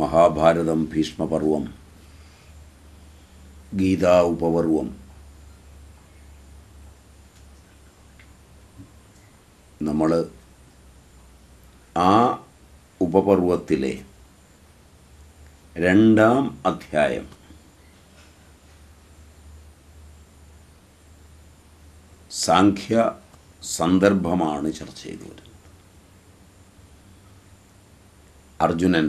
മഹാഭാരതം ഭീഷ്മപർവം ഗീതാ ഉപപർവം നമ്മൾ ആ ഉപപർവത്തിലെ രണ്ടാം അധ്യായം സാഖ്യ സന്ദർഭമാണ് ചർച്ച ചെയ്തു വരുന്നത് അർജുനൻ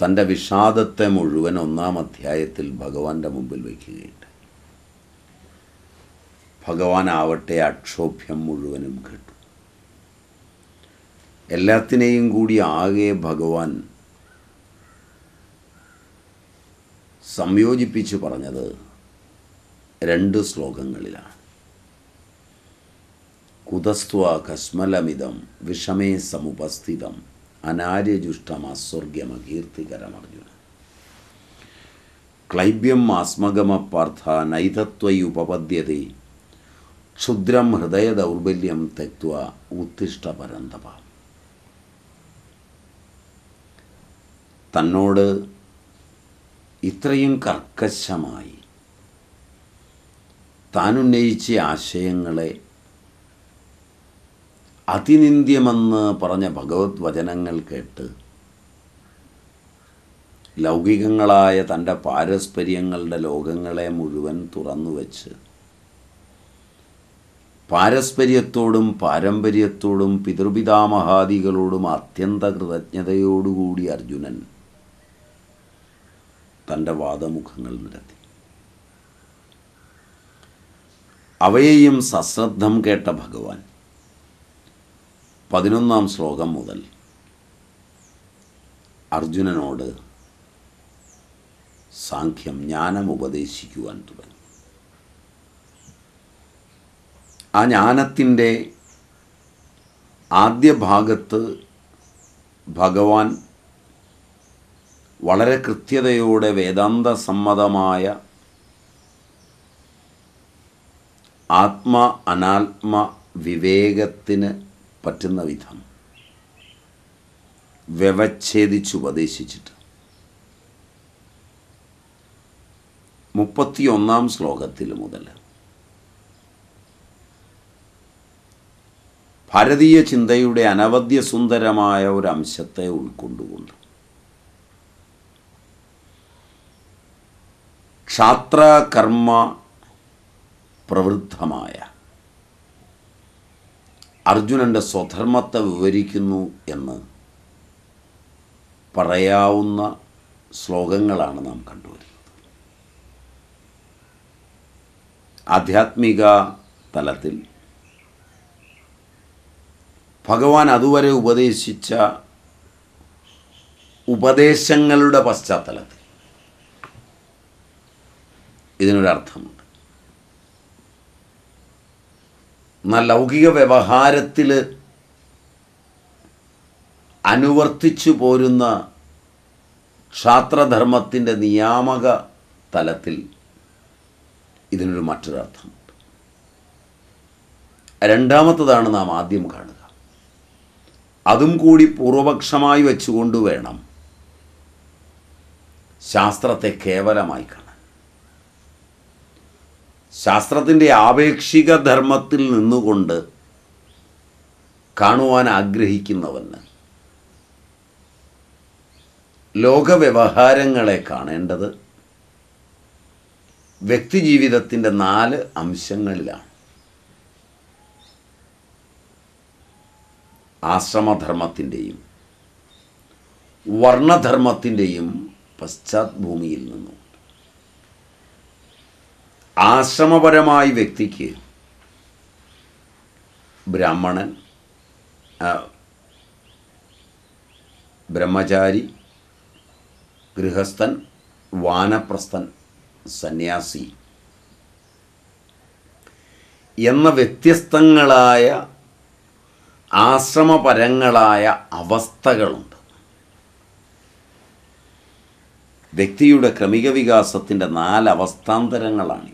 തൻ്റെ വിഷാദത്തെ മുഴുവൻ ഒന്നാം അധ്യായത്തിൽ ഭഗവാന്റെ മുമ്പിൽ വയ്ക്കുകയുണ്ട് ഭഗവാനാവട്ടെ അക്ഷോഭ്യം മുഴുവനും കേട്ടു എല്ലാത്തിനെയും കൂടി ആകെ ഭഗവാൻ സംയോജിപ്പിച്ച് പറഞ്ഞത് രണ്ട് ശ്ലോകങ്ങളിലാണ് കുതസ്ത്വ കസ്മലമിതം വിഷമേ സമുപസ്ഥിതം അനാര്യജുഷ്ടം അസ്വർഗ്യം അകീർത്തികരം അർജുന ക്ലൈബ്യം ആസ്മഗമ പാർത്ഥ നൈതത്വൈ ഉപപദ്യത്തെ ക്ഷുദ്രം ഹൃദയ ദൗർബല്യം തെക്വ ഉത്തിഷ്ട പരന്തപ തന്നോട് ഇത്രയും കർക്കശമായി താനുന്നയിച്ച ആശയങ്ങളെ അതിനിന്ദ്യമെന്ന് പറഞ്ഞ ഭഗവത് വചനങ്ങൾ കേട്ട് ലൗകികങ്ങളായ തൻ്റെ പാരസ്പര്യങ്ങളുടെ ലോകങ്ങളെ മുഴുവൻ തുറന്നു വച്ച് പാരസ്പര്യത്തോടും പാരമ്പര്യത്തോടും പിതൃപിതാമഹാദികളോടും അത്യന്ത കൃതജ്ഞതയോടുകൂടി അർജുനൻ തൻ്റെ വാദമുഖങ്ങൾ നിരത്തി അവയെയും സശ്രദ്ധം കേട്ട ഭഗവാൻ പതിനൊന്നാം ശ്ലോകം മുതൽ അർജുനനോട് സാഖ്യം ജ്ഞാനം ഉപദേശിക്കുവാൻ തുടങ്ങി ആ ജ്ഞാനത്തിൻ്റെ ആദ്യ ഭാഗത്ത് ഭഗവാൻ വളരെ കൃത്യതയോടെ വേദാന്ത സമ്മതമായ ആത്മ അനാത്മ വിവേകത്തിന് പറ്റുന്ന വിധം വ്യവച്ഛേദിച്ച് ഉപദേശിച്ചിട്ട് മുപ്പത്തിയൊന്നാം ശ്ലോകത്തിൽ മുതൽ ഭാരതീയ ചിന്തയുടെ അനവധ്യ സുന്ദരമായ ഒരു അംശത്തെ ഉൾക്കൊണ്ടുകൊണ്ട് ക്ഷാത്ര കർമ്മ പ്രവൃദ്ധമായ അർജുനൻ്റെ സ്വധർമ്മത്തെ വിവരിക്കുന്നു എന്ന് പറയാവുന്ന ശ്ലോകങ്ങളാണ് നാം കണ്ടുവരുന്നത് ആധ്യാത്മിക തലത്തിൽ ഭഗവാൻ അതുവരെ ഉപദേശിച്ച ഉപദേശങ്ങളുടെ പശ്ചാത്തലത്തിൽ ഇതിനൊരർത്ഥമുണ്ട് എന്നാൽ ലൗകിക വ്യവഹാരത്തിൽ അനുവർത്തിച്ചു പോരുന്ന ക്ഷാത്രധർമ്മത്തിൻ്റെ നിയാമക തലത്തിൽ ഇതിനൊരു മറ്റൊരർത്ഥം രണ്ടാമത്തതാണ് നാം ആദ്യം കാണുക അതും കൂടി പൂർവപക്ഷമായി വെച്ചുകൊണ്ട് വേണം ശാസ്ത്രത്തെ കേവലമായി കാണാം ശാസ്ത്രത്തിൻ്റെ ആപേക്ഷിക ധർമ്മത്തിൽ നിന്നുകൊണ്ട് കാണുവാൻ ആഗ്രഹിക്കുന്നവന് ലോകവ്യവഹാരങ്ങളെ കാണേണ്ടത് വ്യക്തിജീവിതത്തിൻ്റെ നാല് അംശങ്ങളിലാണ് ആശ്രമധർമ്മത്തിൻ്റെയും വർണ്ണധർമ്മത്തിൻ്റെയും പശ്ചാത്ഭൂമിയിൽ നിന്നും ആശ്രമപരമായി വ്യക്തിക്ക് ബ്രാഹ്മണൻ ബ്രഹ്മചാരി ഗൃഹസ്ഥൻ വാനപ്രസ്ഥൻ സന്യാസി എന്ന വ്യത്യസ്തങ്ങളായ ആശ്രമപരങ്ങളായ അവസ്ഥകളുണ്ട് വ്യക്തിയുടെ ക്രമിക വികാസത്തിൻ്റെ നാലവസ്ഥാന്തരങ്ങളാണ്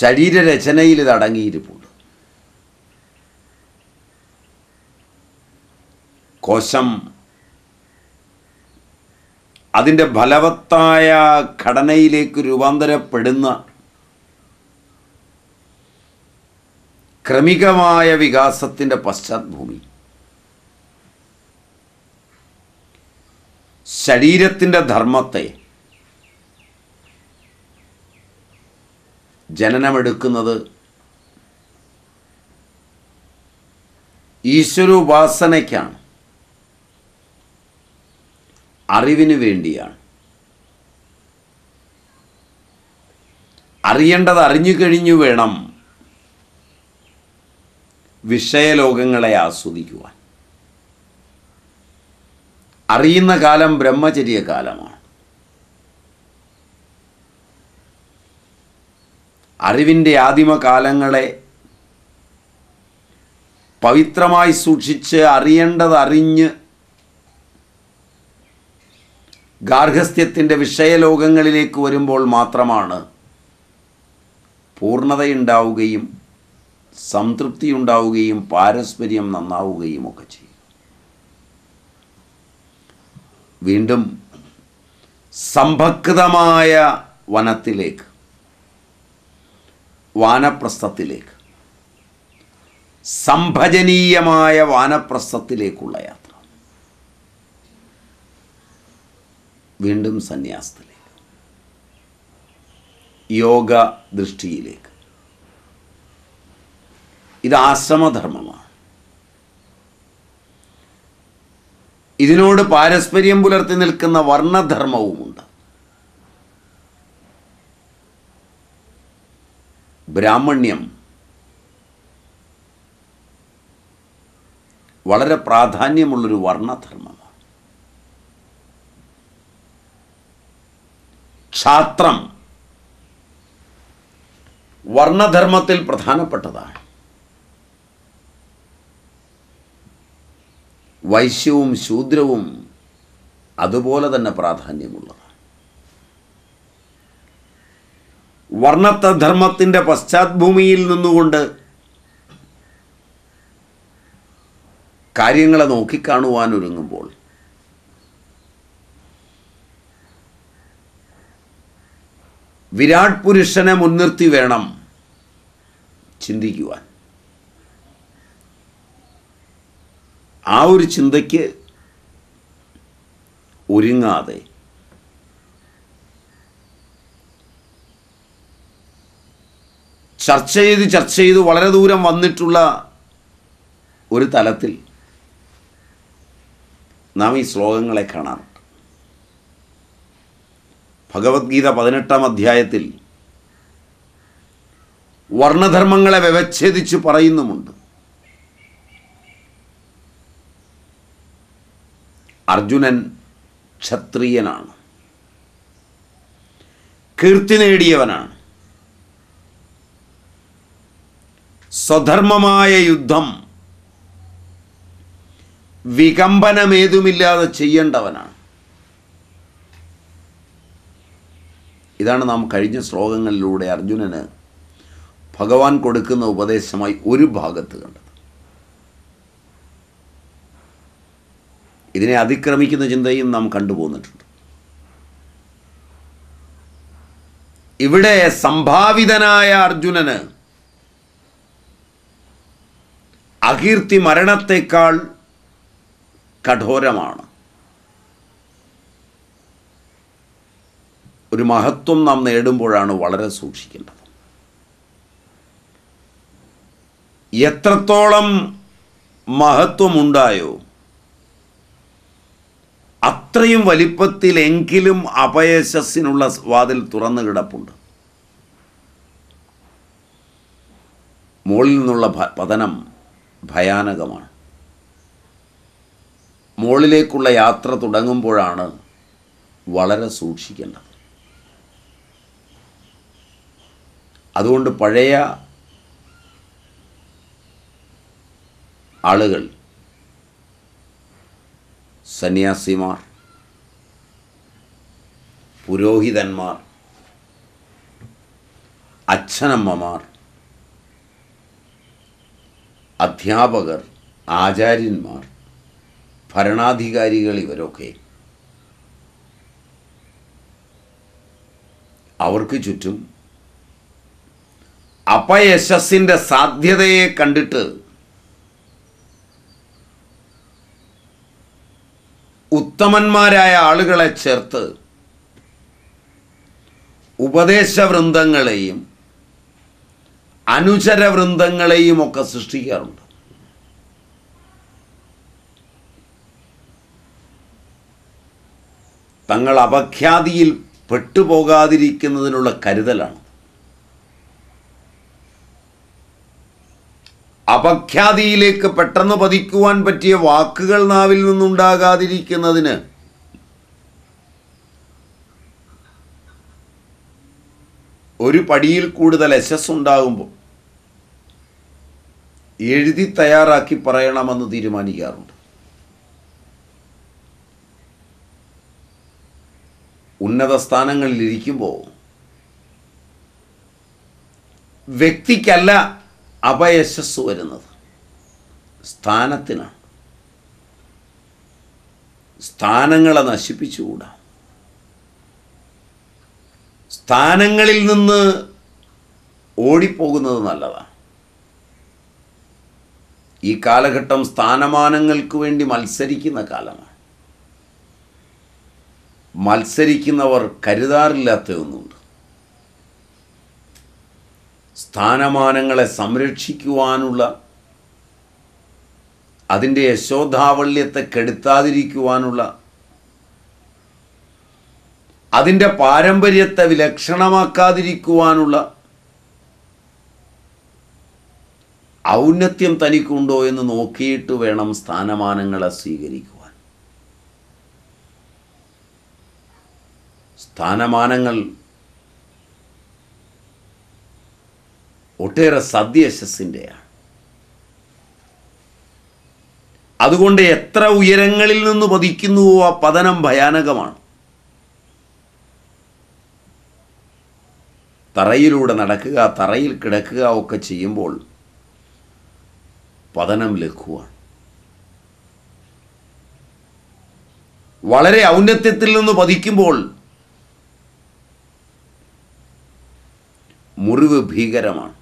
ശരീരരചനയിൽ ഇത് അടങ്ങിയിരിപ്പുണ്ട് കോശം അതിൻ്റെ ഫലവത്തായ ഘടനയിലേക്ക് രൂപാന്തരപ്പെടുന്ന ക്രമികമായ വികാസത്തിൻ്റെ പശ്ചാത്ഭൂമി ശരീരത്തിൻ്റെ ധർമ്മത്തെ ജനനമെടുക്കുന്നത് ഈശ്വരോപാസനയ്ക്കാണ് അറിവിന് വേണ്ടിയാണ് അറിയേണ്ടത് അറിഞ്ഞു കഴിഞ്ഞു വേണം വിഷയലോകങ്ങളെ ആസ്വദിക്കുവാൻ അറിയുന്ന കാലം ബ്രഹ്മചര്യകാലമാണ് അറിവിൻ്റെ കാലങ്ങളെ പവിത്രമായി സൂക്ഷിച്ച് അറിയേണ്ടത് അറിഞ്ഞ് ഗാർഹസ്ഥ്യത്തിൻ്റെ വിഷയലോകങ്ങളിലേക്ക് വരുമ്പോൾ മാത്രമാണ് പൂർണ്ണതയുണ്ടാവുകയും ഉണ്ടാവുകയും പാരസ്പര്യം നന്നാവുകയും ഒക്കെ ചെയ്യും വീണ്ടും സംഭക്തമായ വനത്തിലേക്ക് വാനപ്രസ്ഥത്തിലേക്ക് സംഭജനീയമായ വാനപ്രസ്ഥത്തിലേക്കുള്ള യാത്ര വീണ്ടും സന്യാസത്തിലേക്ക് യോഗ ദൃഷ്ടിയിലേക്ക് ഇത് ആശ്രമധർമ്മമാണ് ഇതിനോട് പാരസ്പര്യം പുലർത്തി നിൽക്കുന്ന വർണ്ണധർമ്മവുമുണ്ട് ബ്രാഹ്മണ്യം വളരെ പ്രാധാന്യമുള്ളൊരു വർണ്ണധർമ്മമാണ് ക്ഷാത്രം വർണ്ണധർമ്മത്തിൽ പ്രധാനപ്പെട്ടതാണ് വൈശ്യവും ശൂദ്രവും അതുപോലെ തന്നെ പ്രാധാന്യമുള്ളതാണ് വർണ്ണത്തധർമ്മത്തിൻ്റെ പശ്ചാത്ഭൂമിയിൽ നിന്നുകൊണ്ട് കാര്യങ്ങളെ നോക്കിക്കാണുവാൻ ഒരുങ്ങുമ്പോൾ വിരാട് പുരുഷനെ മുൻനിർത്തി വേണം ചിന്തിക്കുവാൻ ആ ഒരു ചിന്തയ്ക്ക് ഒരുങ്ങാതെ ചർച്ച ചെയ്ത് ചർച്ച ചെയ്ത് വളരെ ദൂരം വന്നിട്ടുള്ള ഒരു തലത്തിൽ നാം ഈ ശ്ലോകങ്ങളെ കാണാറുണ്ട് ഭഗവത്ഗീത പതിനെട്ടാം അധ്യായത്തിൽ വർണ്ണധർമ്മങ്ങളെ വ്യവച്ഛേദിച്ച് പറയുന്നുമുണ്ട് അർജുനൻ ക്ഷത്രിയനാണ് കീർത്തി നേടിയവനാണ് സ്വധർമ്മമായ യുദ്ധം വികമ്പനമേതുമില്ലാതെ ചെയ്യേണ്ടവനാണ് ഇതാണ് നാം കഴിഞ്ഞ ശ്ലോകങ്ങളിലൂടെ അർജുനന് ഭഗവാൻ കൊടുക്കുന്ന ഉപദേശമായി ഒരു ഭാഗത്ത് കണ്ടത് ഇതിനെ അതിക്രമിക്കുന്ന ചിന്തയും നാം കണ്ടുപോന്നിട്ടുണ്ട് ഇവിടെ സംഭാവിതനായ അർജുനന് അകീർത്തി മരണത്തേക്കാൾ കഠോരമാണ് ഒരു മഹത്വം നാം നേടുമ്പോഴാണ് വളരെ സൂക്ഷിക്കേണ്ടത് എത്രത്തോളം മഹത്വമുണ്ടായോ അത്രയും വലിപ്പത്തിലെങ്കിലും അപയശസ്സിനുള്ള വാതിൽ തുറന്നു കിടപ്പുണ്ട് മുകളിൽ നിന്നുള്ള പതനം ഭയാനകമാണ് മുകളിലേക്കുള്ള യാത്ര തുടങ്ങുമ്പോഴാണ് വളരെ സൂക്ഷിക്കേണ്ടത് അതുകൊണ്ട് പഴയ ആളുകൾ സന്യാസിമാർ പുരോഹിതന്മാർ അച്ഛനമ്മമാർ അധ്യാപകർ ആചാര്യന്മാർ ഭരണാധികാരികൾ ഇവരൊക്കെ അവർക്ക് ചുറ്റും അപയശസ്സിൻ്റെ സാധ്യതയെ കണ്ടിട്ട് ഉത്തമന്മാരായ ആളുകളെ ചേർത്ത് ഉപദേശവൃന്ദങ്ങളെയും അനുചരവൃന്ദങ്ങളെയും ഒക്കെ സൃഷ്ടിക്കാറുണ്ട് തങ്ങൾ അപഖ്യാതിയിൽ പെട്ടുപോകാതിരിക്കുന്നതിനുള്ള കരുതലാണ് അപഖ്യാതിയിലേക്ക് പെട്ടെന്ന് പതിക്കുവാൻ പറ്റിയ വാക്കുകൾ നാവിൽ നിന്നുണ്ടാകാതിരിക്കുന്നതിന് ഒരു പടിയിൽ കൂടുതൽ ഉണ്ടാകുമ്പോൾ എഴുതി തയ്യാറാക്കി പറയണമെന്ന് തീരുമാനിക്കാറുണ്ട് ഉന്നത സ്ഥാനങ്ങളിലിരിക്കുമ്പോൾ വ്യക്തിക്കല്ല അപയശസ് വരുന്നത് സ്ഥാനത്തിനാണ് സ്ഥാനങ്ങളെ നശിപ്പിച്ചുകൂടാം സ്ഥാനങ്ങളിൽ നിന്ന് ഓടിപ്പോകുന്നത് നല്ലതാണ് ഈ കാലഘട്ടം സ്ഥാനമാനങ്ങൾക്ക് വേണ്ടി മത്സരിക്കുന്ന കാലമാണ് മത്സരിക്കുന്നവർ കരുതാറില്ലാത്ത ഒന്നുണ്ട് സ്ഥാനമാനങ്ങളെ സംരക്ഷിക്കുവാനുള്ള അതിൻ്റെ യശോധാവള്യത്തെ കെടുത്താതിരിക്കുവാനുള്ള അതിൻ്റെ പാരമ്പര്യത്തെ വിലക്ഷണമാക്കാതിരിക്കുവാനുള്ള ഔന്നത്യം തനിക്കുണ്ടോ എന്ന് നോക്കിയിട്ട് വേണം സ്ഥാനമാനങ്ങളെ സ്വീകരിക്കുവാൻ സ്ഥാനമാനങ്ങൾ ഒട്ടേറെ സദ്യശസ്സിൻ്റെയാണ് അതുകൊണ്ട് എത്ര ഉയരങ്ങളിൽ നിന്ന് പതിക്കുന്നുവോ ആ പതനം ഭയാനകമാണ് തറയിലൂടെ നടക്കുക തറയിൽ കിടക്കുക ഒക്കെ ചെയ്യുമ്പോൾ പതനം ലഘുവാണ് വളരെ ഔന്നത്യത്തിൽ നിന്ന് പതിക്കുമ്പോൾ മുറിവ് ഭീകരമാണ്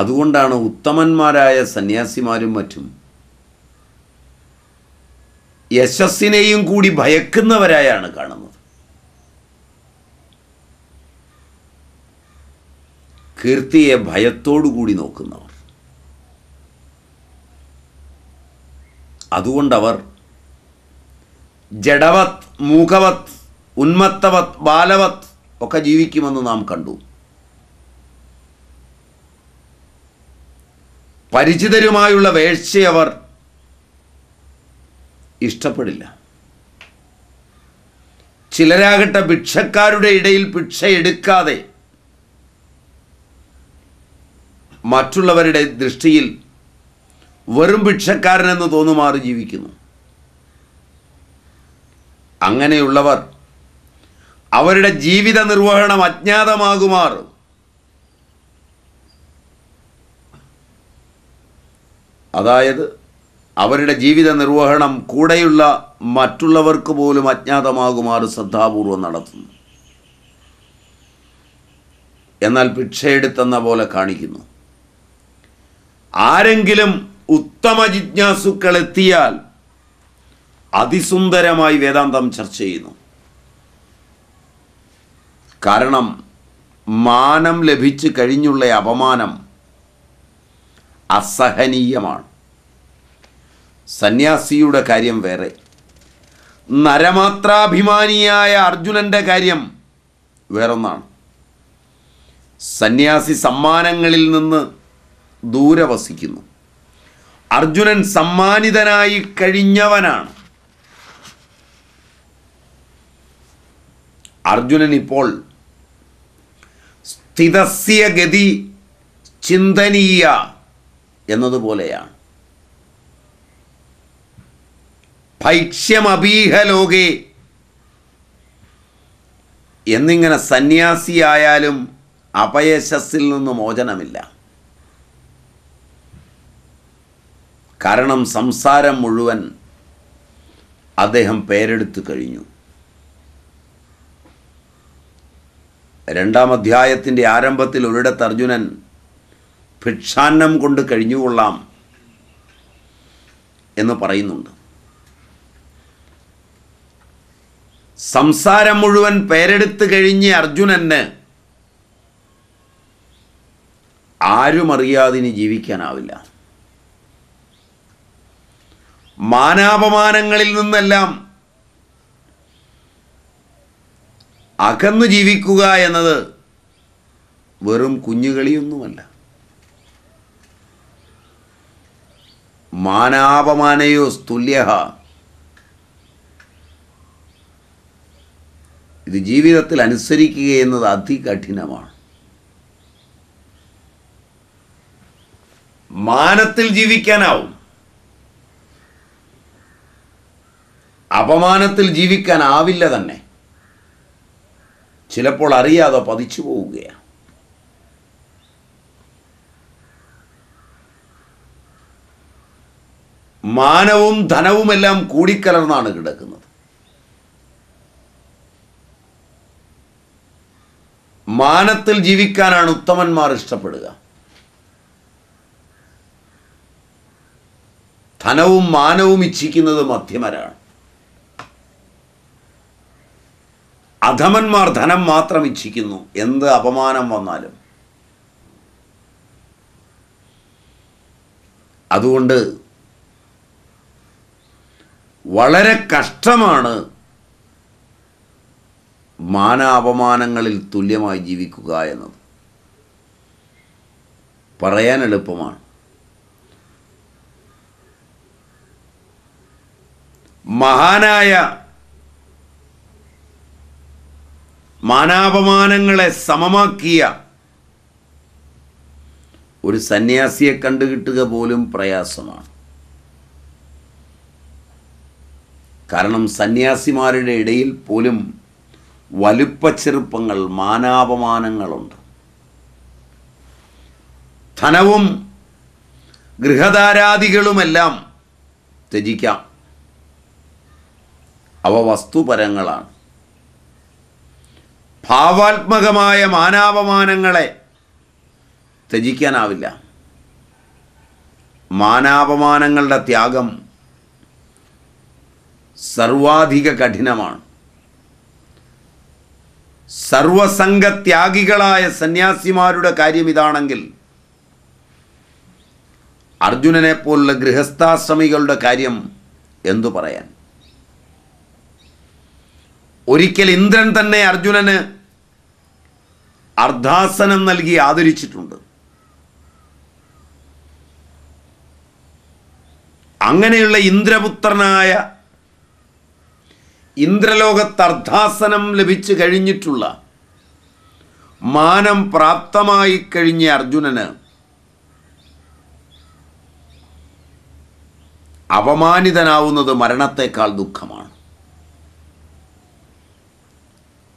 അതുകൊണ്ടാണ് ഉത്തമന്മാരായ സന്യാസിമാരും മറ്റും യശസ്സിനെയും കൂടി ഭയക്കുന്നവരായാണ് കാണുന്നത് കീർത്തിയെ ഭയത്തോടുകൂടി നോക്കുന്നവർ അതുകൊണ്ടവർ ജഡവത് മൂഖവത് ഉന്മത്തവത് ബാലവത് ഒക്കെ ജീവിക്കുമെന്ന് നാം കണ്ടു പരിചിതരുമായുള്ള വേഴ്ചയവർ ഇഷ്ടപ്പെടില്ല ചിലരാകട്ടെ ഭിക്ഷക്കാരുടെ ഇടയിൽ ഭിക്ഷ എടുക്കാതെ മറ്റുള്ളവരുടെ ദൃഷ്ടിയിൽ വെറും ഭിക്ഷക്കാരനെന്ന് തോന്നുമാറി ജീവിക്കുന്നു അങ്ങനെയുള്ളവർ അവരുടെ ജീവിത നിർവഹണം അജ്ഞാതമാകുമാർ അതായത് അവരുടെ ജീവിത നിർവഹണം കൂടെയുള്ള മറ്റുള്ളവർക്ക് പോലും അജ്ഞാതമാകുമാർ ശ്രദ്ധാപൂർവം നടത്തുന്നു എന്നാൽ ഭിക്ഷയെടുത്തെന്ന പോലെ കാണിക്കുന്നു ആരെങ്കിലും ഉത്തമ ജിജ്ഞാസുക്കൾ എത്തിയാൽ അതിസുന്ദരമായി വേദാന്തം ചർച്ച ചെയ്യുന്നു കാരണം മാനം ലഭിച്ചു കഴിഞ്ഞുള്ള അപമാനം അസഹനീയമാണ് സന്യാസിയുടെ കാര്യം വേറെ നരമാത്രാഭിമാനിയായ അർജുനൻ്റെ കാര്യം വേറൊന്നാണ് സന്യാസി സമ്മാനങ്ങളിൽ നിന്ന് ദൂരെ വസിക്കുന്നു അർജുനൻ സമ്മാനിതനായി കഴിഞ്ഞവനാണ് അർജുനൻ ഇപ്പോൾ സ്ഥിതസ്യ ഗതി ചിന്തനീയ എന്നതുപോലെയാണ് ഭൈക്ഷ്യമബീഹ ലോകേ എന്നിങ്ങനെ സന്യാസിയായാലും അപയശസ്സിൽ നിന്ന് മോചനമില്ല കാരണം സംസാരം മുഴുവൻ അദ്ദേഹം പേരെടുത്തു കഴിഞ്ഞു രണ്ടാം അധ്യായത്തിൻ്റെ ആരംഭത്തിൽ ഒരിടത്ത് അർജുനൻ ഭിക്ഷാന്നം കൊണ്ട് കഴിഞ്ഞുകൊള്ളാം എന്ന് പറയുന്നുണ്ട് സംസാരം മുഴുവൻ പേരെടുത്ത് കഴിഞ്ഞ് അർജുനന് ആരും അറിയാതിന് ജീവിക്കാനാവില്ല മാനാപമാനങ്ങളിൽ നിന്നെല്ലാം അകന്നു ജീവിക്കുക എന്നത് വെറും കുഞ്ഞുകളിയൊന്നുമല്ല മാനാപമാനയോ സ്തുല്യ ഇത് ജീവിതത്തിൽ അനുസരിക്കുക എന്നത് അതികഠിനമാണ് മാനത്തിൽ ജീവിക്കാനാവും അപമാനത്തിൽ ജീവിക്കാനാവില്ല തന്നെ ചിലപ്പോൾ അറിയാതെ പതിച്ചു പോവുകയാണ് മാനവും ധനവുമെല്ലാം കൂടിക്കലർന്നാണ് കിടക്കുന്നത് മാനത്തിൽ ജീവിക്കാനാണ് ഉത്തമന്മാർ ഇഷ്ടപ്പെടുക ധനവും മാനവും ഇച്ഛിക്കുന്നത് മധ്യമരാണ് അധമന്മാർ ധനം മാത്രം ഇച്ഛിക്കുന്നു എന്ത് അപമാനം വന്നാലും അതുകൊണ്ട് വളരെ കഷ്ടമാണ് മാനാപമാനങ്ങളിൽ തുല്യമായി ജീവിക്കുക എന്നത് പറയാൻ എളുപ്പമാണ് മഹാനായ മാനാപമാനങ്ങളെ സമമാക്കിയ ഒരു സന്യാസിയെ കണ്ടുകിട്ടുക പോലും പ്രയാസമാണ് കാരണം സന്യാസിമാരുടെ ഇടയിൽ പോലും വലുപ്പച്ചെറുപ്പങ്ങൾ മാനാപമാനങ്ങളുണ്ട് ധനവും ഗൃഹധാരാദികളുമെല്ലാം ത്യജിക്കാം അവ വസ്തുപരങ്ങളാണ് ഭാവാത്മകമായ മാനാപമാനങ്ങളെ ത്യജിക്കാനാവില്ല മാനാപമാനങ്ങളുടെ ത്യാഗം സർവാധിക കഠിനമാണ് സർവസംഘത്യാഗികളായ സന്യാസിമാരുടെ കാര്യം ഇതാണെങ്കിൽ അർജുനനെ പോലുള്ള ഗൃഹസ്ഥാശ്രമികളുടെ കാര്യം എന്തു പറയാൻ ഒരിക്കൽ ഇന്ദ്രൻ തന്നെ അർജുനന് അർദ്ധാസനം നൽകി ആദരിച്ചിട്ടുണ്ട് അങ്ങനെയുള്ള ഇന്ദ്രപുത്രനായ ഇന്ദ്രലോകത്ത് അർദ്ധാസനം ലഭിച്ചു കഴിഞ്ഞിട്ടുള്ള മാനം പ്രാപ്തമായി കഴിഞ്ഞ അർജുനന് അപമാനിതനാവുന്നത് മരണത്തേക്കാൾ ദുഃഖമാണ്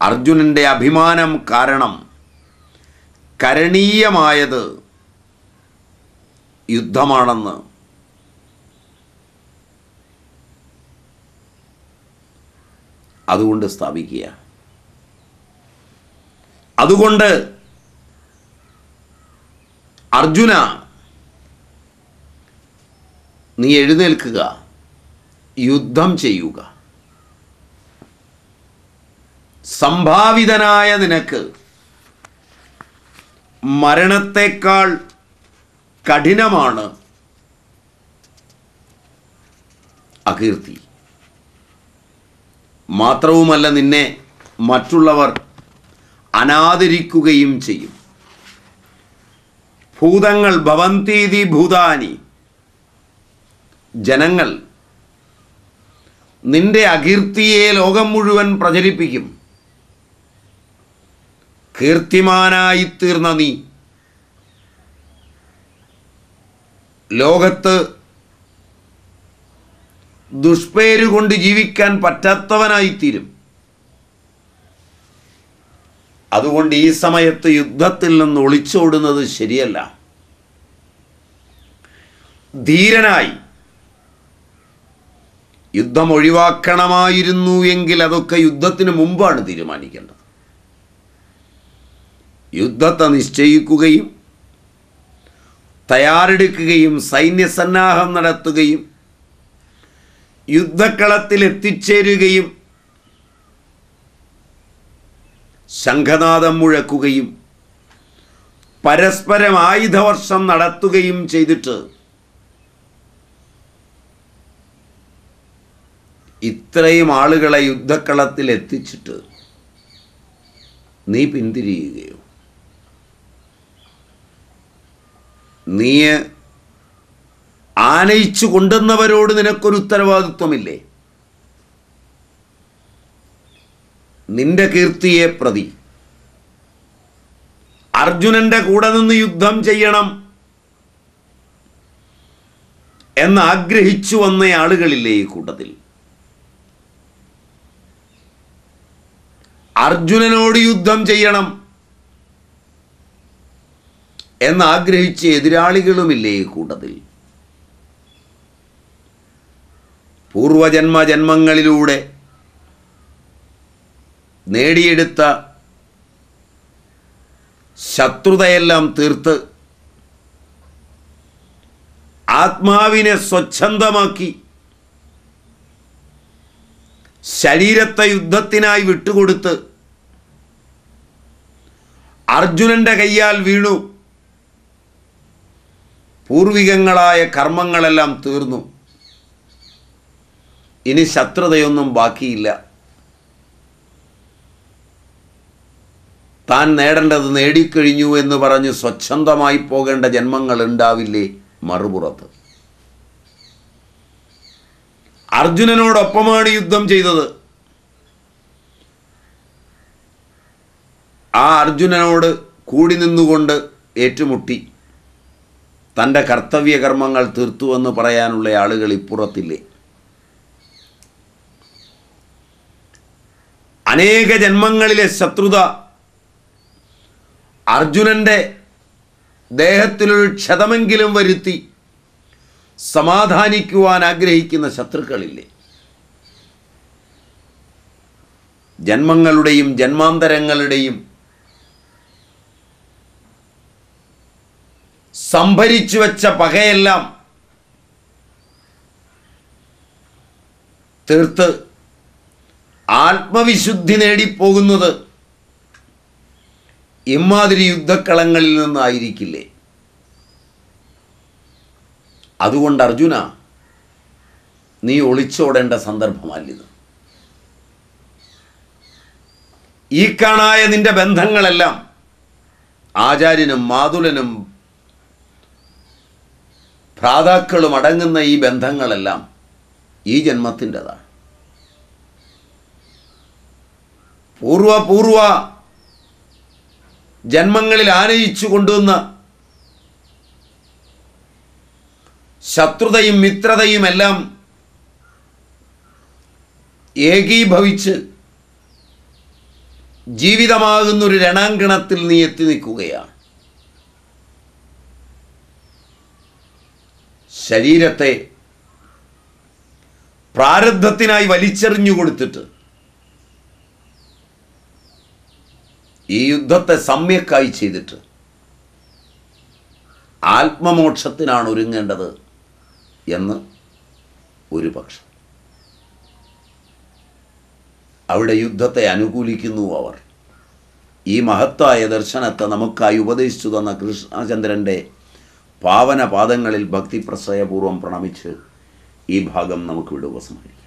അർജുനൻ്റെ അഭിമാനം കാരണം കരണീയമായത് യുദ്ധമാണെന്ന് അതുകൊണ്ട് സ്ഥാപിക്കുക അതുകൊണ്ട് അർജുന നീ എഴുന്നേൽക്കുക യുദ്ധം ചെയ്യുക സംഭാവിതനായ നിനക്ക് മരണത്തേക്കാൾ കഠിനമാണ് അകീർത്തി മാത്രവുമല്ല നിന്നെ മറ്റുള്ളവർ അനാദരിക്കുകയും ചെയ്യും ഭൂതങ്ങൾ ഭവന്തീതി ഭൂതാനി ജനങ്ങൾ നിന്റെ അകീർത്തിയെ ലോകം മുഴുവൻ പ്രചരിപ്പിക്കും കീർത്തിമാനായി തീർന്ന നീ ലോകത്ത് ദുഷ്പേരുകൊണ്ട് ജീവിക്കാൻ പറ്റാത്തവനായിത്തീരും അതുകൊണ്ട് ഈ സമയത്ത് യുദ്ധത്തിൽ നിന്ന് ഒളിച്ചോടുന്നത് ശരിയല്ല ധീരനായി യുദ്ധം ഒഴിവാക്കണമായിരുന്നു എങ്കിൽ അതൊക്കെ യുദ്ധത്തിന് മുമ്പാണ് തീരുമാനിക്കേണ്ടത് യുദ്ധത്തെ നിശ്ചയിക്കുകയും തയ്യാറെടുക്കുകയും സൈന്യസന്നാഹം നടത്തുകയും യുദ്ധക്കളത്തിൽ എത്തിച്ചേരുകയും ശംഖനാഥം മുഴക്കുകയും പരസ്പരം ആയുധവർഷം നടത്തുകയും ചെയ്തിട്ട് ഇത്രയും ആളുകളെ യുദ്ധക്കളത്തിൽ എത്തിച്ചിട്ട് നീ പിന്തിരിയുകയോ നീ ആനയിച്ചു കൊണ്ടുവന്നവരോട് നിനക്കൊരു ഉത്തരവാദിത്വമില്ലേ നിന്റെ കീർത്തിയെ പ്രതി അർജുനന്റെ കൂടെ നിന്ന് യുദ്ധം ചെയ്യണം എന്നാഗ്രഹിച്ചു വന്ന ആളുകളില്ലേ ഈ കൂട്ടത്തിൽ അർജുനനോട് യുദ്ധം ചെയ്യണം എന്നാഗ്രഹിച്ച എതിരാളികളുമില്ലേ കൂട്ടത്തിൽ പൂർവജന്മ ജന്മങ്ങളിലൂടെ നേടിയെടുത്ത ശത്രുതയെല്ലാം തീർത്ത് ആത്മാവിനെ സ്വച്ഛന്തമാക്കി ശരീരത്തെ യുദ്ധത്തിനായി വിട്ടുകൊടുത്ത് അർജുനൻ്റെ കയ്യാൽ വീണു പൂർവികങ്ങളായ കർമ്മങ്ങളെല്ലാം തീർന്നു ഇനി ശത്രുതയൊന്നും ബാക്കിയില്ല താൻ നേടേണ്ടത് നേടിക്കഴിഞ്ഞു എന്ന് പറഞ്ഞ് സ്വച്ഛന്തമായി പോകേണ്ട ജന്മങ്ങൾ ഉണ്ടാവില്ലേ മറുപുറത്ത് അർജുനനോടൊപ്പമാണ് യുദ്ധം ചെയ്തത് ആ അർജുനനോട് കൂടി നിന്നുകൊണ്ട് ഏറ്റുമുട്ടി തൻ്റെ കർത്തവ്യകർമ്മങ്ങൾ തീർത്തുവെന്ന് പറയാനുള്ള ആളുകൾ ഇപ്പുറത്തില്ലേ അനേക ജന്മങ്ങളിലെ ശത്രുത അർജുനൻ്റെ ദേഹത്തിലൊരു ക്ഷതമെങ്കിലും വരുത്തി സമാധാനിക്കുവാൻ ആഗ്രഹിക്കുന്ന ശത്രുക്കളില്ലേ ജന്മങ്ങളുടെയും ജന്മാന്തരങ്ങളുടെയും സംഭരിച്ചു വെച്ച പകയെല്ലാം തീർത്ത് ആത്മവിശുദ്ധി നേടിപ്പോകുന്നത് ഇമാതിരി യുദ്ധക്കളങ്ങളിൽ നിന്നായിരിക്കില്ലേ അതുകൊണ്ട് അർജുന നീ ഒളിച്ചോടേണ്ട സന്ദർഭമല്ലിത് ഈ കാണായ നിന്റെ ബന്ധങ്ങളെല്ലാം ആചാര്യനും മാതുലനും ഭ്രാതാക്കളും അടങ്ങുന്ന ഈ ബന്ധങ്ങളെല്ലാം ഈ ജന്മത്തിൻ്റെതാണ് പൂർവ പൂർവ ജന്മങ്ങളിൽ ആനയിച്ചു കൊണ്ടുവന്ന ശത്രുതയും എല്ലാം ഏകീഭവിച്ച് ജീവിതമാകുന്നൊരു രണാങ്കണത്തിൽ നീ എത്തി നിൽക്കുകയാണ് ശരീരത്തെ പ്രാരബ്ധത്തിനായി വലിച്ചെറിഞ്ഞു കൊടുത്തിട്ട് ഈ യുദ്ധത്തെ സമ്യക്കായി ചെയ്തിട്ട് ആത്മമോക്ഷത്തിനാണ് ഒരുങ്ങേണ്ടത് എന്ന് ഒരു പക്ഷം അവിടെ യുദ്ധത്തെ അനുകൂലിക്കുന്നു അവർ ഈ മഹത്തായ ദർശനത്തെ നമുക്കായി ഉപദേശിച്ചു തന്ന കൃഷ്ണചന്ദ്രൻ്റെ പാവന പാദങ്ങളിൽ ഭക്തി പ്രണമിച്ച് ഈ ഭാഗം നമുക്ക് വിടുവസമായിരിക്കും